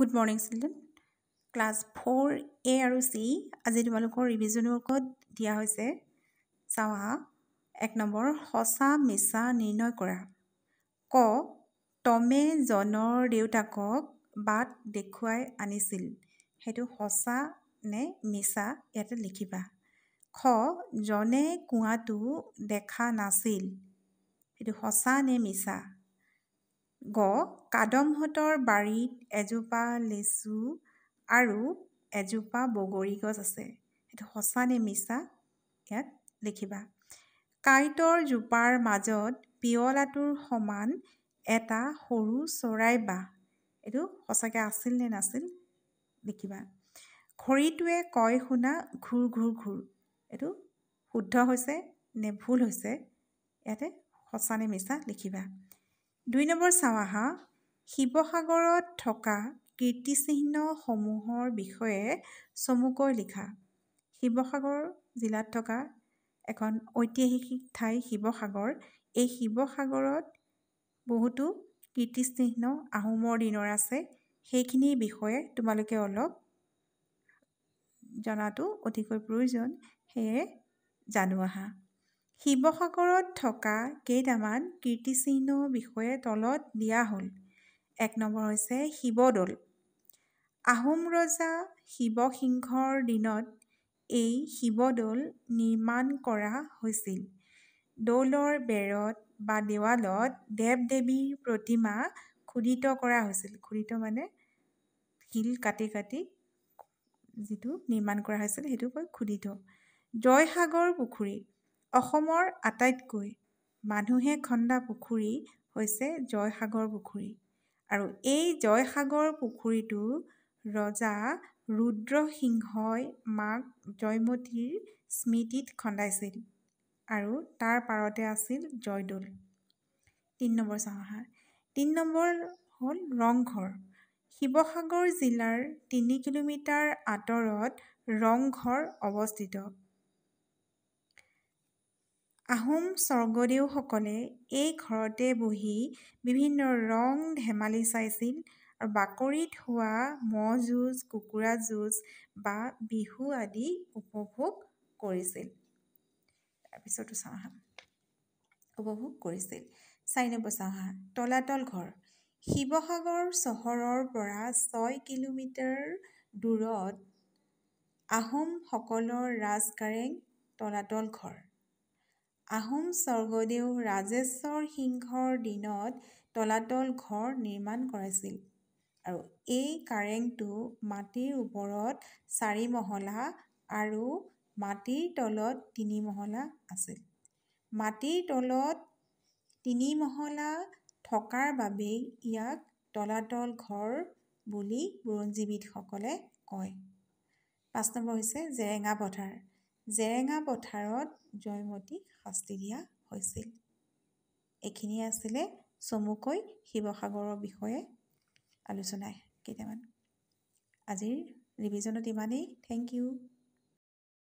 good morning student class for A আৰু C আজি তোমালোকৰ ৰিভিজন ৱৰ্কত দিয়া হৈছে চাওঁহা এক নম্বৰ সঁচা মিছা নিৰ্ণয় কৰা ক টমে জনৰ দেউতাকক বাট দেখুৱাই আনিছিল সেইটো সঁচা নে মিছা ইয়াতে লিখিবা খ জনে কুঁৱাটো দেখা নাছিল সেইটো সঁচা নে মিছা গ কাদমহঁতৰ বাৰীত এজোপা লেচু আৰু এজোপা বগৰী গছ আছে এইটো সঁচা নে মিছা ইয়াত লিখিবা কাঁইটৰ জোপাৰ মাজত পিয়লাটোৰ সমান এটা সৰু চৰাই বাঁহ এইটো সঁচাকৈ আছিল নে নাছিল লিখিবা খৰিটোৱে কয় শুনা ঘূৰ ঘূৰ ঘূৰ এইটো শুদ্ধ হৈছে নে ভুল হৈছে ইয়াতে সঁচা নে মিছা লিখিবা দুই নম্বৰ চাওঁ আহা শিৱসাগৰত থকা কীৰ্তিচিহ্নসমূহৰ বিষয়ে চমুকৈ লিখা শিৱসাগৰ জিলাত থকা এখন ঐতিহাসিক ঠাই শিৱসাগৰ এই শিৱসাগৰত বহুতো কীৰ্তিচিহ্ন আহোমৰ দিনৰ আছে সেইখিনিৰ বিষয়ে তোমালোকে অলপ জনাটো অতিকৈ প্ৰয়োজন সেয়ে জানো আহা শিৱসাগৰত থকা কেইটামান কীৰ্তিচিহ্ন বিষয়ে তলত দিয়া হ'ল এক নম্বৰ হৈছে শিৱদৌল আহোম ৰজা শিৱসিংহৰ দিনত এই শিৱদৌল নিৰ্মাণ কৰা হৈছিল দৌলৰ বেৰত বা দেৱালত দেৱ দেৱীৰ প্ৰতিমা খোদিত কৰা হৈছিল খোদিত মানে শিল কাটি কাটি যিটো নিৰ্মাণ কৰা হৈছিল সেইটো কৈ খোদিত জয়সাগৰ পুখুৰীত অসমৰ আটাইতকৈ মানুহে খন্দা পুখুৰী হৈছে জয়সাগৰ পুখুৰী আৰু এই জয়সাগৰ পুখুৰীটো ৰজা ৰুদ্ৰসিংহই মাক জয়মতীৰ স্মৃতিত খন্দাইছিল আৰু তাৰ পাৰতে আছিল জয়দৌল তিনি নম্বৰ চাহাৰ তিনি নম্বৰ হ'ল ৰংঘৰ শিৱসাগৰ জিলাৰ তিনি কিলোমিটাৰ আঁতৰত ৰংঘৰ অৱস্থিত আহোম স্বৰ্গদেউসকলে এই ঘৰতে বহি বিভিন্ন ৰং ধেমালি চাইছিল আৰু বাকৰিত হোৱা ম'হ যুঁজ কুকুৰা যুঁজ বা বিহু আদি উপভোগ কৰিছিল তাৰপিছতো চাওঁহা উপভোগ কৰিছিল চাৰি নম্বৰ চাওঁহা তলাতল ঘৰ শিৱসাগৰ চহৰৰ পৰা ছয় কিলোমিটাৰ দূৰত আহোমসকলৰ ৰাজকাৰেং তলাতল ঘৰ আহোম স্বৰ্গদেউ ৰাজেশ্বৰ সিংহৰ দিনত তলাতল ঘৰ নিৰ্মাণ কৰাইছিল আৰু এই কাৰেংটো মাটিৰ ওপৰত চাৰি মহলা আৰু মাটিৰ তলত তিনি মহলা আছিল মাটিৰ তলত তিনি মহলা থকাৰ বাবেই ইয়াক তলাতল ঘৰ বুলি বুৰঞ্জীবিদসকলে কয় পাঁচ নম্বৰ হৈছে জেৰেঙা পথাৰ জেৰেঙা পথাৰত জয়মতীক শাস্তি দিয়া হৈছিল এইখিনিয়ে আছিলে চমুকৈ শিৱসাগৰৰ বিষয়ে আলোচনা কেইটামান আজিৰ ৰিভিজনত ইমানেই থেংক ইউ